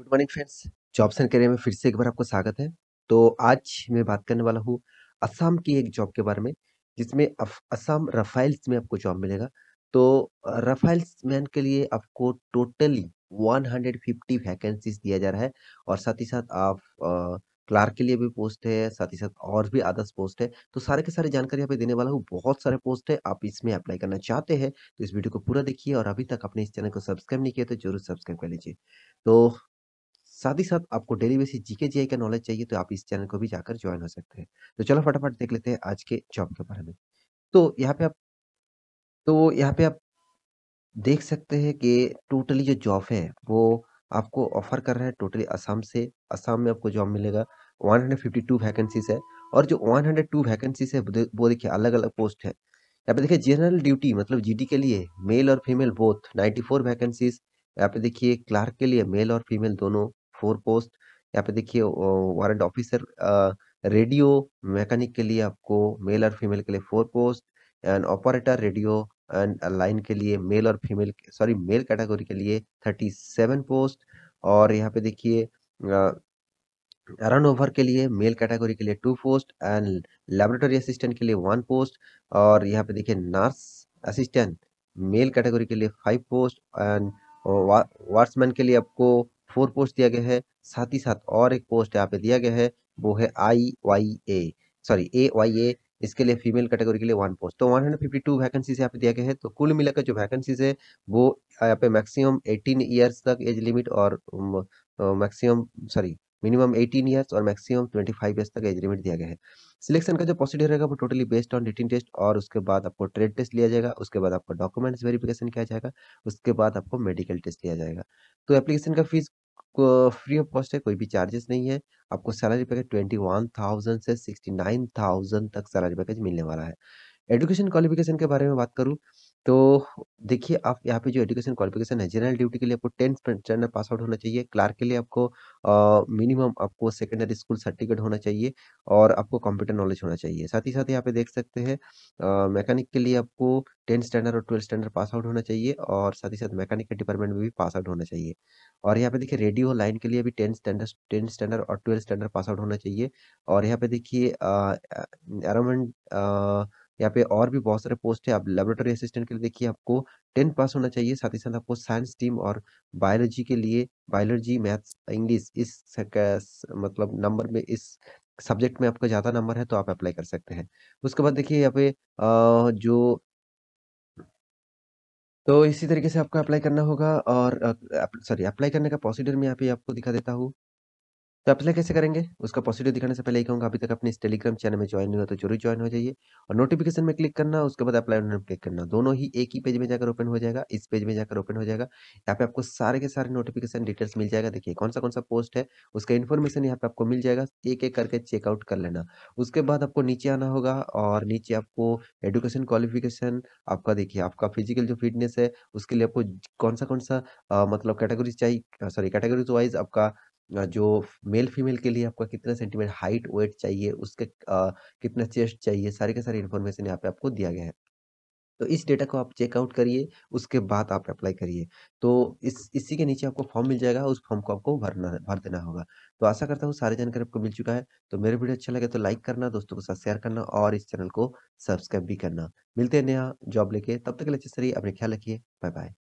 good morning friends jobs and career में फिर से एक बार आपको स्वागत है तो आज मैं बात करने वाला हूँ असम की एक जॉब के बारे में जिसमें असम रफाइल्स में आपको जॉब मिलेगा तो रफाइल्स मैन के लिए आपको टोटली 150 वैकेंसीज दिया जा रहा है और साथ ही साथ आप क्लार्क के लिए भी पोस्ट है साथ ही साथ और भी अदर्स पोस्ट है तो सारे के सारे जानकारी यहाँ पे देने वाला हूँ बहुत सारे पोस्ट है आप इसमें अप्लाई करना चाहते हैं तो इस वीडियो को पूरा देखिए और अभी तक अपने इस चैनल को सब्सक्राइब नहीं किया तो जरूर सब्सक्राइब कर लीजिए तो साथ ही साथ आपको डेली बेसिस जीके जी का नॉलेज चाहिए तो आप इस चैनल को भी जाकर ज्वाइन हो सकते हैं तो चलो फटाफट देख लेते हैं आज के जॉब के बारे में तो यहाँ पे आप तो यहाँ पे आप देख सकते हैं कि टोटली जो जॉब है वो आपको ऑफर कर रहा है टोटली असम से असम में आपको जॉब मिलेगा 152 वैकेंसीज है और जो 102 वैकेंसीज है वो देखिए अलग अलग पोस्ट है यहाँ पे देखिए जनरल ड्यूटी मतलब जीडी के लिए मेल और फीमेल बोथ 94 वैकेंसीज यहाँ पे देखिए क्लार्क के लिए मेल और फीमेल दोनों फोर पोस्ट यहाँ पे देखिए वारंट ऑफिसर रेडियो मैकेनिक के लिए आपको मेल और फीमेल के लिए four post and operator radio and line के लिए मेल और फीमेल सॉरी मेल कैटेगरी के लिए थर्टी सेवन पोस्ट और यहाँ पे देखिए रन ओवर के लिए मेल कैटेगरी के लिए two post and laboratory assistant के लिए वन पोस्ट और यहाँ पे देखिए नर्स असिस्टेंट मेल कैटेगरी के लिए फाइव पोस्ट एंड वाट्समैन के लिए आपको फोर पोस्ट दिया गया है साथ ही साथ और एक पोस्ट यहाँ पे दिया गया है वो है I Y A sorry A Y A इसके लिए फीमेल कैटेगरी के लिए वन पोस्ट तो 152 वैकेंसीज यहाँ पे दिया गया है तो कुल मिलाकर जो वैकेंसीज है वो यहाँ पे मैक्सिमम 18 इयर्स तक एज लिमिट और मैक्सिमम सॉरी मिनिमम 18 ईयर्स और मैक्सिमम 25 ईयर्स तक एज लिमिट दिया गया है सिलेक्शन का जो प्रोसीडियर रहेगा वो totally based on written test और उसके बाद आपको ट्रेड टेस्ट लिया जाएगा उसके बाद आपका डॉक्यूमेंट्स वेरिफिकेशन किया जाएगा उसके बाद आपको मेडिकल टेस्ट लिया जाएगा तो एप्लीकेशन का फीस फ्री ऑफ कॉस्ट है कोई भी चार्जेस नहीं है आपको salary package twenty one thousand से सिक्सटी नाइन थाउजेंड तक सैलरी पैकेज मिलने वाला है एजुकेशन क्वालिफिकेशन के बारे में बात करूँ तो देखिए आप यहाँ पे जो एजुकेशन क्वालिफिकेशन है जनरल ड्यूटी के लिए आपको टेंथ स्टैंडर्ड पास आउट होना चाहिए क्लार्क के लिए आपको मिनिमम आपको सेकेंडरी स्कूल सर्टिफिकेट होना चाहिए और आपको कंप्यूटर नॉलेज होना चाहिए साथ ही साथ यहाँ पे देख सकते हैं मैकेनिक के लिए आपको टेंथ स्टैंडर्ड और ट्वेल्थ स्टैंडर्ड पास आउट होना चाहिए और साथ ही साथ मैकेनिक के डिपार्टमेंट में भी पास आउट होना चाहिए और यहाँ पे देखिए रेडियो लाइन के लिए भी टेंथ स्टैंडर्ड टेंथ स्टैंडर्ड और ट्वेल्थ स्टैंडर्ड पास आउट होना चाहिए और यहाँ पे देखिए अराउंड यहाँ पे और भी बहुत सारे पोस्ट है आप लेबोरेटरी असिस्टेंट के लिए देखिए आपको टेंथ पास होना चाहिए साथ ही साथ आपको साइंस टीम और बायोलॉजी के लिए बायोलॉजी मैथ्स इंग्लिश इस मतलब नंबर में इस सब्जेक्ट में आपका ज़्यादा नंबर है तो आप अप्लाई कर सकते हैं उसके बाद देखिए यहाँ पे जो तो इसी तरीके से आपको अप्लाई करना होगा और सॉरी अप्लाई करने का प्रोसीजर मैं यहाँ पे आपको दिखा देता हूँ तो अप्लाई कैसे करेंगे उसका पॉजिटिव दिखाने से पहले ही कहूँगा अभी तक अपने इस टेलीग्राम चैनल में ज्वाइन नहीं हुआ तो जरूर ज्वाइन हो जाइए और नोटिफिकेशन में क्लिक करना उसके बाद अप्लाई ऑनलाइन क्लिक करना दोनों ही एक ही पेज में जाकर ओपन हो जाएगा इस पेज में जाकर ओपन हो जाएगा यहाँ पे आपको सारे के सारे नोटिफिकेशन डिटेल्स मिल जाएगा देखिए कौन सा कौन सा पोस्ट है उसका इन्फॉर्मेशन यहाँ पे आपको मिल जाएगा एक एक करके चेकआउट कर लेना उसके बाद आपको नीचे आना होगा और नीचे आपको एडुकेशन क्वालिफिकेशन आपका देखिए आपका फिजिकल जो फिटनेस है उसके लिए आपको कौन सा कौन सा मतलब कैटेगरी चाहिए सॉरी कैटेगरीज वाइज आपका जो मेल फीमेल के लिए आपका कितना सेंटीमीटर हाइट वेट चाहिए उसके आ, कितना चेस्ट चाहिए सारे के सारे इन्फॉर्मेशन यहाँ पे आपको दिया गया है तो इस डेटा को आप चेकआउट करिए उसके बाद आप अप्लाई करिए तो इस इसी के नीचे आपको फॉर्म मिल जाएगा उस फॉर्म को आपको भरना भर देना होगा तो आशा करता हूँ सारी जानकारी आपको मिल चुका है तो मेरे वीडियो अच्छा लगे तो लाइक करना दोस्तों के साथ शेयर करना और इस चैनल को सब्सक्राइब भी करना मिलते हैं नया जॉब लेके तब तक के लिए अच्छे सर अपने ख्याल रखिए बाय बाय